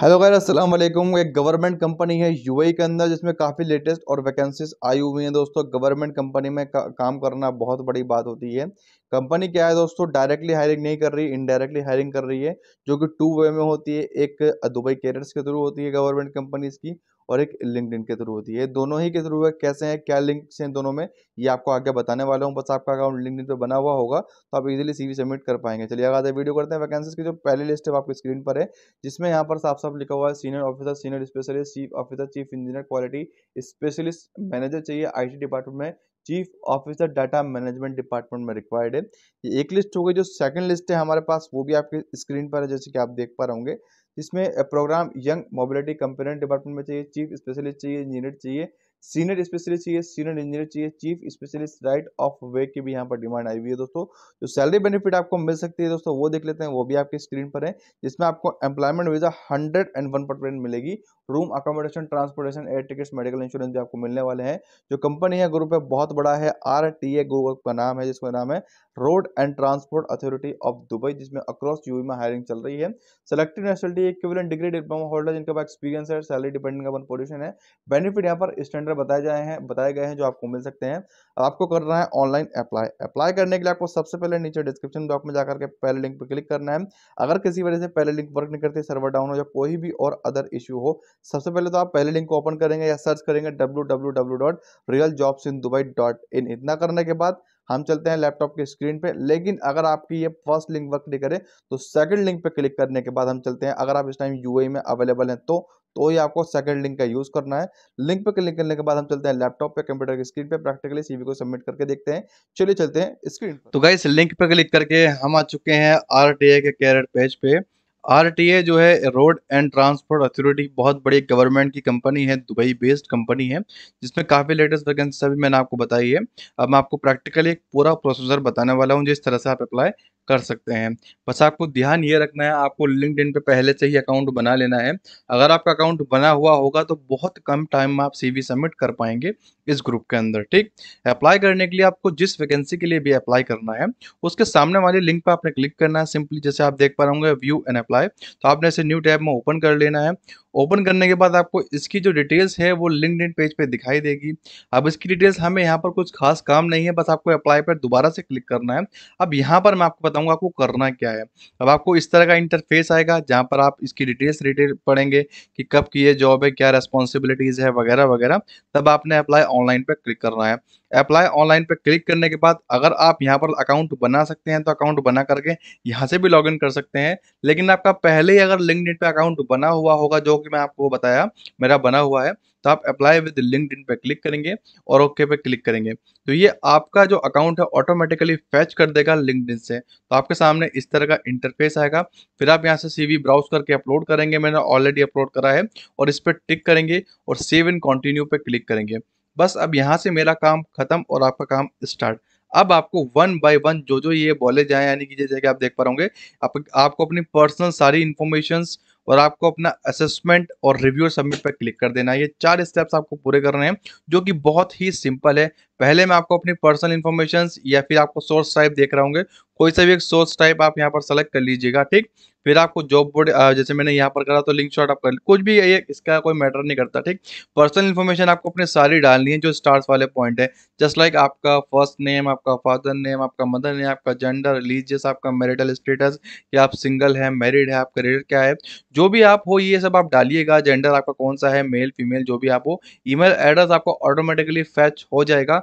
hello गैर अस्सलाम वालेकुम एक गवर्नमेंट कंपनी है यूएई के अंदर जिसमें काफ़ी लेटेस्ट और वैकेंसीज आई हुई हैं दोस्तों गवर्नमेंट कंपनी में का, काम करना बहुत बड़ी बात होती है कंपनी क्या है दोस्तों डायरेक्टली हायरिंग नहीं कर रही इनडायरेक्टली हायरिंग कर रही है जो कि टू वे में होती है एक दुबई कैरियर्स के थ्रू होती है गवर्नमेंट कंपनीज की और एक लिंकड के थ्रू होती है दोनों ही के थ्रू है कैसे हैं क्या लिंक्स हैं दोनों में ये आपको आगे बताने वाला हूँ बस आपका अकाउंट लिंकड पे बना हुआ होगा तो आप इजीली सीवी सबमिट कर पाएंगे चलिए आगे वीडियो करते हैं वैकेंसीज की जो पहली लिस्ट है आपकी स्क्रीन पर है जिसमें यहाँ पर साफ साफ लिखा हुआ है senior officer senior specialist chief officer chief engineer quality specialist manager चाहिए आई डिपार्टमेंट में chief officer data management department में रिक्वायर्ड है ये एक लिस्ट हो गई जो सेकंड लिस्ट है हमारे पास वो भी आपके स्क्रीन पर है जैसे कि आप देख पा रहे होंगे इसमें program young mobility component department में चाहिए चीफ स्पेशलिस्ट चाहिए इंजीनियर चाहिए सीनियर स्पेशलिस्ट चाहिए सीनियर इंजीनियर चाहिए chief specialist right of way की भी यहाँ पर डिमांड आई हुई है दोस्तों जो सैलरी बेनिफिट आपको मिल सकती है दोस्तों वो देख लेते हैं वो भी आपकी स्क्रीन पर है जिसमें आपको employment visa hundred and one percent मिलेगी room accommodation transportation air tickets medical insurance भी आपको मिलने वाले हैं जो कंपनी है ग्रुप है बहुत बड़ा है आर टी ए ग्रुप का नाम है जिसका नाम है road and transport authority of Dubai जिसमें अक्रॉस यूई e में हायरिंग चल रही है selected nationality equivalent degree diploma holder जिनके पास एक्सपीरियंस है सैलरी डिपेंडिंग अपन पोजिशन है बेनिफिट यहाँ पर स्टैंडर्ड बताए जाए हैं बताए गए हैं जो आपको मिल सकते हैं आपको करना है ऑनलाइन अप्लाई अप्लाई करने के लिए आपको सबसे पहले नीचे डिस्क्रिप्शन बॉक्स में जाकर के पहले लिंक पर क्लिक करना है अगर किसी वजह से पहले लिंक वर्क नहीं करते सर्वर डाउन हो या कोई भी और अदर इशू हो सबसे पहले तो आप पहले लिंक को ओपन करेंगे या सर्च करेंगे W jobs in Dubai dot in इतना करने के बाद हम चलते हैं लैपटॉप के स्क्रीन पे लेकिन अगर आपकी ये फर्स्ट लिंक वर्क नहीं करे तो सेकंड लिंक पे क्लिक करने के बाद हम चलते हैं अगर आप इस टाइम यूएई में अवेलेबल हैं तो तो ही आपको सेकंड लिंक का यूज़ करना है लिंक पे क्लिक करने के बाद हम चलते हैं लैपटॉप पे कंप्यूटर की स्क्रीन पे प्रैक्टिकली सीवी को सबमिट करके देखते हैं चलिए चलते हैं स्क्रीन तो गाइस लिंक पे क्लिक करके हम आ चुके हैं आर के कैरेट पेज पे आरटीए जो है रोड एंड ट्रांसपोर्ट अथॉरिटी बहुत बड़ी गवर्नमेंट की कंपनी है दुबई बेस्ड कंपनी है जिसमें काफ़ी लेटेस्ट वैकेंसी अभी मैंने आपको बताई है अब मैं आपको प्रैक्टिकली एक पूरा प्रोसीजर बताने वाला हूँ जिस तरह से आप अप्लाई कर सकते हैं बस आपको ध्यान ये रखना है आपको लिंकड पे पहले से ही अकाउंट बना लेना है अगर आपका अकाउंट बना हुआ होगा तो बहुत कम टाइम में आप सीवी सबमिट कर पाएंगे इस ग्रुप के अंदर ठीक अप्लाई करने के लिए आपको जिस वैकेंसी के लिए भी अप्लाई करना है उसके सामने वाले लिंक पर आपने क्लिक करना है सिंपली जैसे आप देख पा रहे होंगे व्यू एंड अप्लाई तो आपने इसे न्यू टैब में ओपन कर लेना है ओपन करने के बाद आपको इसकी जो डिटेल्स है वो लिंकड पेज पे दिखाई देगी अब इसकी डिटेल्स हमें यहाँ पर कुछ खास काम नहीं है बस आपको अप्लाई पर दोबारा से क्लिक करना है अब यहाँ पर मैं आपको बता बताऊंगा आपको करना क्या है अब आपको इस तरह का इंटरफेस आएगा जहां पर आप इसकी डिटेल्स डिटेल पढ़ेंगे कि कब की ये जॉब है क्या रेस्पॉन्सिबिलिटीज़ है वगैरह वगैरह तब आपने अप्लाई ऑनलाइन पर क्लिक करना है अप्लाई ऑनलाइन पर क्लिक करने के बाद अगर आप यहाँ पर अकाउंट बना सकते हैं तो अकाउंट बना करके यहाँ से भी लॉग कर सकते हैं लेकिन आपका पहले ही अगर लिंकड पे अकाउंट बना हुआ होगा जो कि मैं आपको बताया मेरा बना हुआ है तो आप अप्लाई विद लिंकड इन पर क्लिक करेंगे और ओके पे क्लिक करेंगे तो ये आपका जो अकाउंट है ऑटोमेटिकली फैच कर देगा लिंक से तो आपके सामने इस तरह का इंटरफेस आएगा फिर आप यहाँ से सी ब्राउज करके अपलोड करेंगे मैंने ऑलरेडी अपलोड करा है और इस पर टिक करेंगे और सेव इन कॉन्टिन्यू पर क्लिक करेंगे बस अब यहाँ से मेरा काम खत्म और आपका काम स्टार्ट अब आपको वन बाय वन जो जो ये बोले जाए यानी कि जैसे कि आप देख पा रहे आप, आपको अपनी पर्सनल सारी इन्फॉर्मेशन और आपको अपना असेसमेंट और रिव्यू सबमिट पर क्लिक कर देना ये चार स्टेप्स आपको पूरे करने हैं जो कि बहुत ही सिंपल है पहले मैं आपको अपनी पर्सनल इन्फॉर्मेशन या फिर आपको सोर्स टाइप देख रहा होंगे कोई सा भी एक सोर्स टाइप आप यहाँ पर सेलेक्ट कर लीजिएगा ठीक फिर आपको जॉब बोर्ड जैसे मैंने यहाँ पर करा तो लिंक शॉर्ट आप कर कुछ भी ये इसका कोई मैटर नहीं करता ठीक पर्सनल इन्फॉर्मेशन आपको अपने सारी डालनी है जो स्टार्स वाले पॉइंट है जस्ट लाइक आपका फर्स्ट नेम आपका फादर नेम आपका मदर नेम आपका जेंडर रिलीजियस आपका मैरिटल स्टेटस या आप सिंगल है मैरिड है आपका रेट क्या है जो भी आप हो ये सब आप डालिएगा जेंडर आपका कौन सा है मेल फीमेल जो भी आप हो ईमेल एड्रेस आपको ऑटोमेटिकली फैच हो जाएगा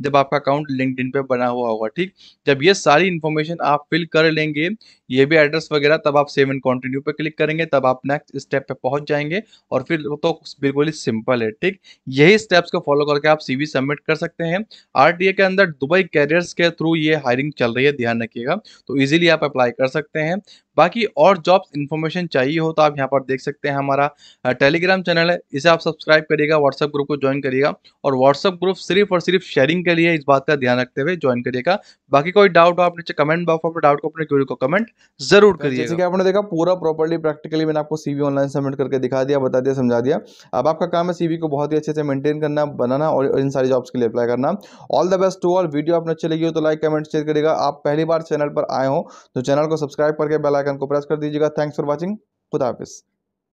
जब आपका अकाउंट लिंकड पे बना हुआ होगा ठीक जब ये सारी इन्फॉर्मेशन आप फिल कर लेंगे ये भी एड्रेस वगैरह तब आप सेव एंड कंटिन्यू पे क्लिक करेंगे तब आप नेक्स्ट स्टेप पे पहुंच जाएंगे और फिर तो बिल्कुल ही सिंपल है ठीक यही स्टेप्स को फॉलो करके आप सीवी सबमिट कर सकते हैं आर के अंदर दुबई कैरियर्स के थ्रू ये हायरिंग चल रही है ध्यान रखिएगा तो ईजिली आप अप्लाई कर सकते हैं बाकी और जॉब्स इन्फॉर्मेशन चाहिए हो तो आप यहाँ पर देख सकते हैं हमारा टेलीग्राम चैनल है इसे आप सब्सक्राइब करिएगा व्हाट्सअप ग्रुप को ज्वाइन करिएगा और व्हाट्सअप ग्रुप सिर्फ और सिर्फ शेयरिंग के लिए इस बात का ध्यान रखते हुए ज्वाइन करिएगा बाकी कोई डाउट हो आप नीचे कमेंट बॉक्स में डाउट को अपने क्यूरी को कमेंट जरूर करिए जैसे कि आपने देखा पूरा प्रॉपरली प्रैक्टिकली मैंने आपको सीवी ऑनलाइन सबमिट करके दिखा दिया बता दिया समझा दिया अब आपका काम है सीवी को बहुत ही अच्छे से मेंटेन करना बनाना और इन सारी जॉब्स के लिए अप्लाई करना all the best to all video आपने अच्छी लगी हो तो लाइक कमेंट शेयर करिएगा आप पहली बार चैनल पर आए हो तो चैनल को सब्सक्राइब करके बेलाइकन को प्रेस कर दीजिएगा थैंक्स फॉर वॉचिंग खुदाफिस